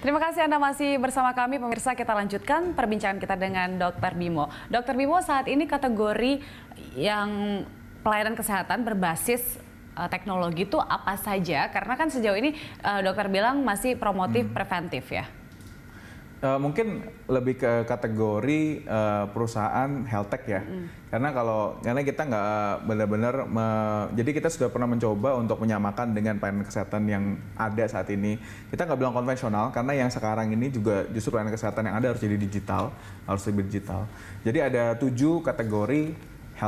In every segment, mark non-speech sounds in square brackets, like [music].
Terima kasih Anda masih bersama kami pemirsa. Kita lanjutkan perbincangan kita dengan Dr. Bimo. Dr. Bimo saat ini kategori yang pelayanan kesehatan berbasis eh, teknologi itu apa saja? Karena kan sejauh ini eh, dokter bilang masih promotif hmm. preventif ya. Uh, mungkin lebih ke kategori uh, perusahaan health tech ya, mm. karena kalau karena kita nggak eh, benar-benar jadi kita sudah pernah mencoba untuk menyamakan dengan pelayanan kesehatan yang ada saat ini. Kita nggak bilang konvensional karena yang sekarang ini juga justru pelayanan kesehatan yang ada harus jadi digital, harus lebih digital. Jadi ada tujuh kategori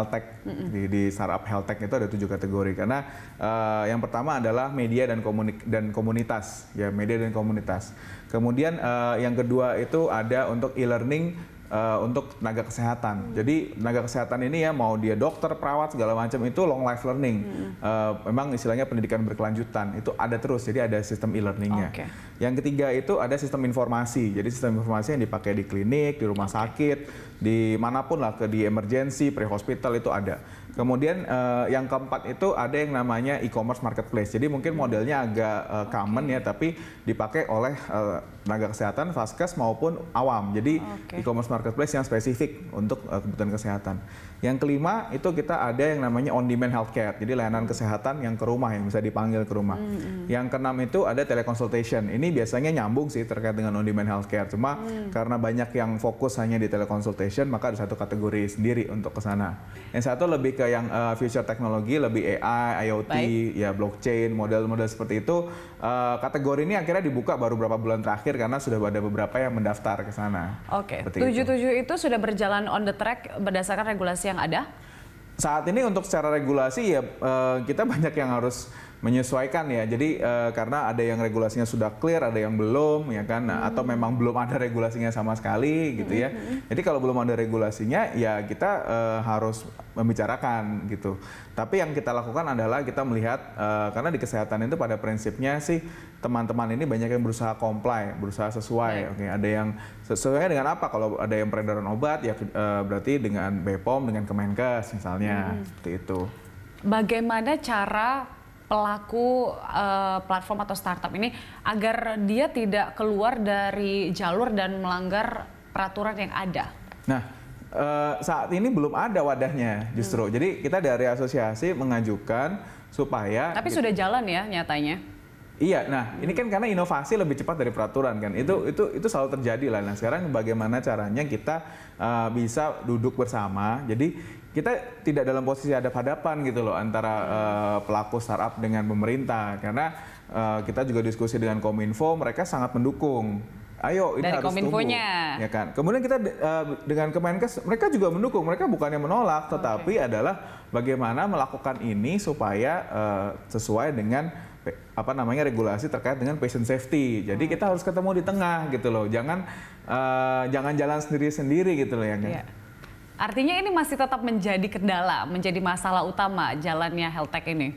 tech mm hmm di, di startup Tech itu ada tujuh kategori karena uh, yang pertama adalah media dan komunik- dan komunitas ya media dan komunitas kemudian uh, yang kedua itu ada untuk e-learning uh, untuk tenaga kesehatan. Hmm. Jadi tenaga kesehatan ini ya mau dia dokter, perawat segala macam itu long life learning. Hmm. Uh, memang istilahnya pendidikan berkelanjutan itu ada terus. Jadi ada sistem e-learningnya. Okay. Yang ketiga itu ada sistem informasi. Jadi sistem informasi yang dipakai di klinik, di rumah sakit, di manapun lah ke di emergency, pre hospital itu ada. Kemudian uh, yang keempat itu ada yang namanya e-commerce marketplace. Jadi mungkin modelnya agak uh, common ya, tapi dipakai oleh uh, tenaga kesehatan, vaskes maupun awam. Jadi okay. e-commerce marketplace yang spesifik untuk uh, kebutuhan kesehatan. Yang kelima itu kita ada yang namanya on-demand healthcare. Jadi layanan kesehatan yang ke rumah yang bisa dipanggil ke rumah. Mm -hmm. Yang keenam itu ada teleconsultation. Ini biasanya nyambung sih terkait dengan on-demand healthcare. Cuma mm. karena banyak yang fokus hanya di teleconsultation, maka ada satu kategori sendiri untuk ke sana. Yang satu lebih ke yang uh, future teknologi lebih AI, IoT, Baik. ya blockchain, model-model seperti itu. Uh, kategori ini akhirnya dibuka baru beberapa bulan terakhir karena sudah ada beberapa yang mendaftar ke sana. Oke. Okay. tujuh itu. itu sudah berjalan on the track berdasarkan regulasi yang ada? Saat ini untuk secara regulasi ya uh, kita [laughs] banyak yang harus menyesuaikan ya. Jadi uh, karena ada yang regulasinya sudah clear, ada yang belum ya kan. Nah, hmm. atau memang belum ada regulasinya sama sekali gitu ya. Hmm. hmm. Jadi kalau belum ada regulasinya ya kita uh, harus membicarakan gitu. Tapi yang kita lakukan adalah kita melihat uh, karena di kesehatan itu pada prinsipnya sih teman-teman ini banyak yang berusaha comply, berusaha sesuai. Hmm. Oke, ada yang sesuai dengan apa? Kalau ada yang peredaran obat ya uh, berarti dengan BPOM dengan Kemenkes misalnya hmm. seperti itu. Bagaimana cara pelaku uh, platform atau startup ini agar dia tidak keluar dari jalur dan melanggar peraturan yang ada? Nah, uh, saat ini belum ada wadahnya justru. Hmm. Jadi kita dari asosiasi mengajukan supaya Tapi gitu. sudah jalan ya nyatanya. Iya, nah ini kan karena inovasi lebih cepat dari peraturan kan, itu itu itu selalu terjadi lah. Nah sekarang bagaimana caranya kita uh, bisa duduk bersama, jadi kita tidak dalam posisi ada hadapan gitu loh antara uh, pelaku startup dengan pemerintah, karena uh, kita juga diskusi dengan kominfo, mereka sangat mendukung ayo ini Dari harus tumbuh ya kan kemudian kita uh, dengan Kemenkes mereka juga mendukung mereka bukannya menolak tetapi okay. adalah bagaimana melakukan ini supaya uh, sesuai dengan apa namanya regulasi terkait dengan patient safety. Jadi kita harus ketemu di tengah gitu loh. Jangan uh, jangan jalan sendiri-sendiri gitu loh yang Yeah. Artinya ini masih tetap menjadi kendala, menjadi masalah utama jalannya health tech ini.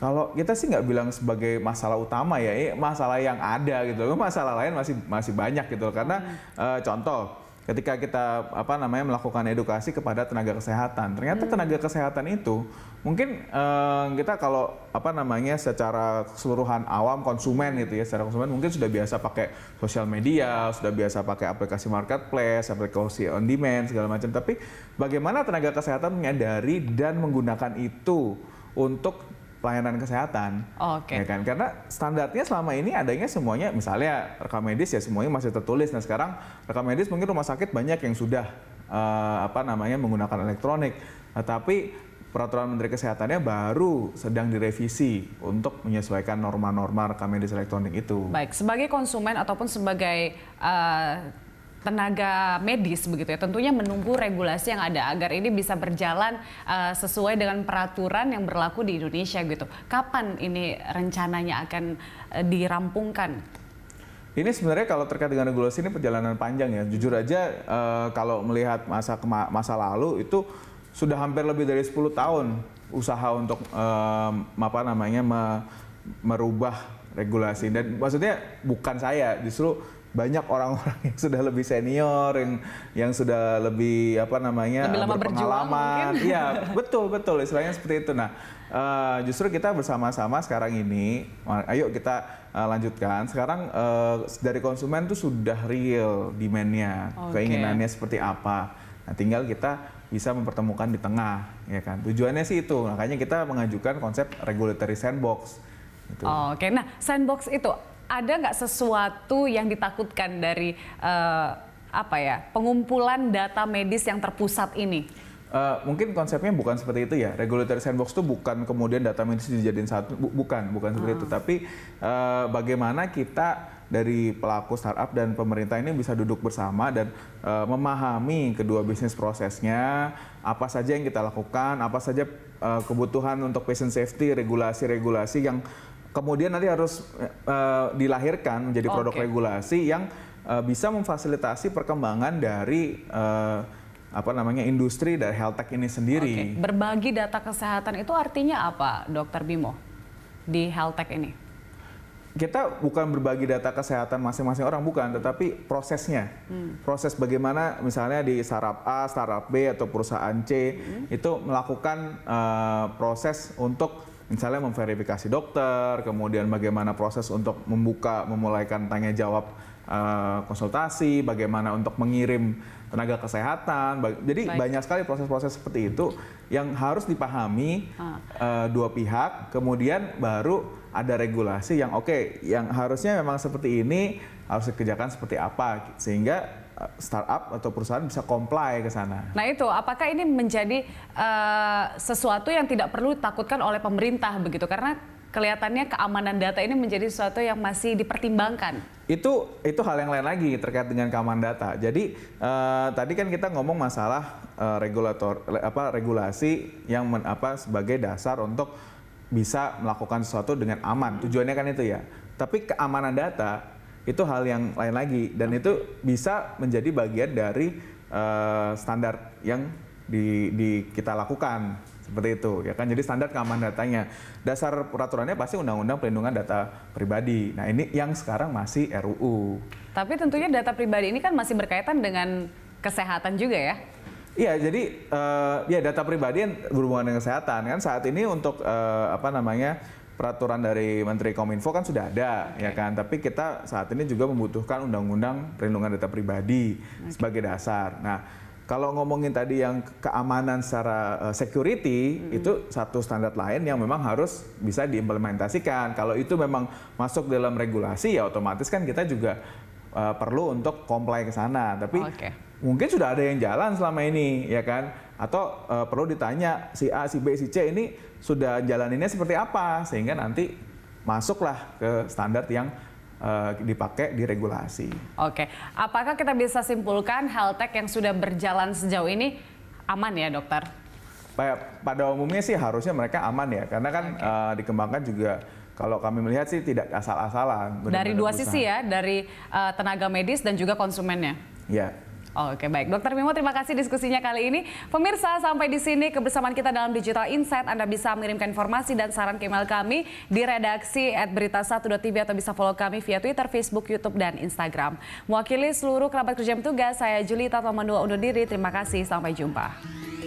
Kalau kita sih nggak bilang sebagai masalah utama ya, eh, masalah yang ada gitu. loh. Masalah lain masih masih banyak gitu loh. Karena hmm. uh, contoh ketika kita apa namanya melakukan edukasi kepada tenaga kesehatan ternyata hmm. tenaga kesehatan itu mungkin eh, kita kalau apa namanya secara keseluruhan awam konsumen gitu ya secara konsumen mungkin sudah biasa pakai sosial media sudah biasa pakai aplikasi marketplace aplikasi on demand segala macam tapi bagaimana tenaga kesehatan menyadari dan menggunakan itu untuk pelayanan kesehatan. Oh, Oke. Okay. Ya kan? Karena standarnya selama ini adanya semuanya misalnya rekam medis ya semuanya masih tertulis. Nah, sekarang rekam medis mungkin rumah sakit banyak yang sudah uh, apa namanya menggunakan elektronik. Nah, tapi peraturan menteri kesehatannya baru sedang direvisi untuk menyesuaikan norma-norma rekam medis elektronik itu. Baik, sebagai konsumen ataupun sebagai uh, tenaga medis begitu ya tentunya menunggu regulasi yang ada agar ini bisa berjalan uh, sesuai dengan peraturan yang berlaku di Indonesia gitu. Kapan ini rencananya akan uh, dirampungkan? Ini sebenarnya kalau terkait dengan regulasi ini perjalanan panjang ya. Jujur aja uh, kalau melihat masa masa lalu itu sudah hampir lebih dari 10 tahun usaha untuk uh, apa namanya me merubah regulasi dan maksudnya bukan saya justru banyak orang-orang [laughs] yang sudah lebih senior yang yang sudah lebih apa namanya lebih lama berpengalaman iya [laughs] betul betul istilahnya seperti itu nah eh, justru kita bersama-sama sekarang ini ayo kita eh, lanjutkan sekarang eh, dari konsumen tuh sudah real demandnya okay. keinginannya seperti apa nah tinggal kita bisa mempertemukan di tengah ya kan tujuannya sih itu makanya kita mengajukan konsep regulatory sandbox Oh, Oke, okay. nah sandbox itu ada nggak sesuatu yang ditakutkan dari uh, apa ya pengumpulan data medis yang terpusat ini? Uh, mungkin konsepnya bukan seperti itu ya. Regulatory sandbox itu bukan kemudian data medis dijadiin satu, bu, bukan, bukan seperti hmm. itu. Ah. Tapi uh, bagaimana kita dari pelaku startup dan pemerintah ini bisa duduk bersama dan uh, memahami kedua bisnis prosesnya, apa saja yang kita lakukan, apa saja uh, kebutuhan untuk patient safety, regulasi-regulasi yang kemudian nanti harus uh, dilahirkan menjadi produk okay. regulasi yang uh, bisa memfasilitasi perkembangan dari uh, apa namanya industri dari health tech ini sendiri. Okay. Berbagi data kesehatan itu artinya apa, Dokter Bimo, di health tech ini? Kita bukan berbagi data kesehatan masing-masing orang, bukan, tetapi prosesnya. Hmm. Proses bagaimana misalnya di startup A, startup B, atau perusahaan C, hmm. itu melakukan uh, proses untuk misalnya memverifikasi dokter, kemudian bagaimana proses untuk membuka, memulaikan tanya jawab Eh, konsultasi, bagaimana untuk mengirim tenaga kesehatan. Jadi Baik. banyak sekali proses-proses seperti itu yang harus dipahami uh, dua pihak, kemudian baru ada regulasi yang oke, okay, yang harusnya memang seperti ini harus dikerjakan seperti apa sehingga eh, startup atau perusahaan bisa comply ke sana. Nah itu, apakah ini menjadi uh, sesuatu yang tidak perlu ditakutkan oleh pemerintah begitu? Karena kelihatannya keamanan data ini menjadi sesuatu yang masih dipertimbangkan. Itu itu hal yang lain lagi terkait dengan keamanan data. Jadi uh, tadi kan kita ngomong masalah uh, regulator apa regulasi yang men, apa sebagai dasar untuk bisa melakukan sesuatu dengan aman. Tujuannya kan itu ya. Tapi keamanan data itu hal yang lain lagi dan itu bisa menjadi bagian dari uh, standar yang di, di kita lakukan seperti itu ya kan jadi standar keamanan datanya dasar peraturannya pasti undang-undang perlindungan data pribadi nah ini yang sekarang masih RUU tapi tentunya data pribadi ini kan masih berkaitan dengan kesehatan juga ya Iya, jadi uh, ya data pribadi yang berhubungan dengan kesehatan kan saat ini untuk uh, apa namanya peraturan dari Menteri Kominfo kan sudah ada okay. ya kan tapi kita saat ini juga membutuhkan undang-undang perlindungan data pribadi okay. sebagai dasar. Nah, kalau ngomongin tadi yang keamanan secara eh, security hmm itu satu standar lain yang memang harus bisa diimplementasikan. Kalau itu memang masuk dalam regulasi ya otomatis kan kita juga uh, perlu untuk comply ke sana. Tapi okay. mungkin sudah ada yang jalan selama ini ya kan atau uh, perlu ditanya si A, si B, si C ini sudah jalaninnya seperti apa sehingga nanti masuklah ke standar yang Eh, dipakai di regulasi. Oke, apakah kita bisa simpulkan health tech yang sudah berjalan sejauh ini aman ya dokter? Pada umumnya sih harusnya mereka aman ya, karena kan okay. uh, eh, dikembangkan juga kalau kami melihat sih tidak asal-asalan. Dari dua usaha. sisi ya, dari uh, tenaga medis dan juga konsumennya. Ya, Oke baik, Dokter Mimo terima kasih diskusinya kali ini. Pemirsa sampai di sini kebersamaan kita dalam Digital Insight. Anda bisa mengirimkan informasi dan saran ke email kami di redaksi at berita 1.tv atau bisa follow kami via Twitter, Facebook, Youtube, dan Instagram. Mewakili seluruh kerabat kerja yang tugas, saya Juli Julita Tomandua undur diri. Terima kasih, sampai jumpa.